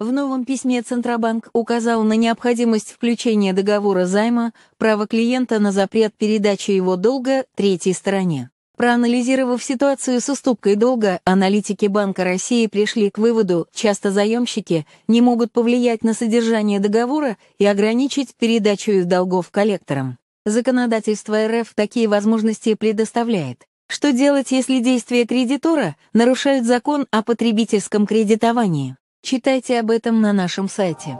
В новом письме Центробанк указал на необходимость включения договора займа права клиента на запрет передачи его долга третьей стороне. Проанализировав ситуацию с уступкой долга, аналитики Банка России пришли к выводу, часто заемщики не могут повлиять на содержание договора и ограничить передачу их долгов коллекторам. Законодательство РФ такие возможности предоставляет. Что делать, если действия кредитора нарушают закон о потребительском кредитовании? Читайте об этом на нашем сайте.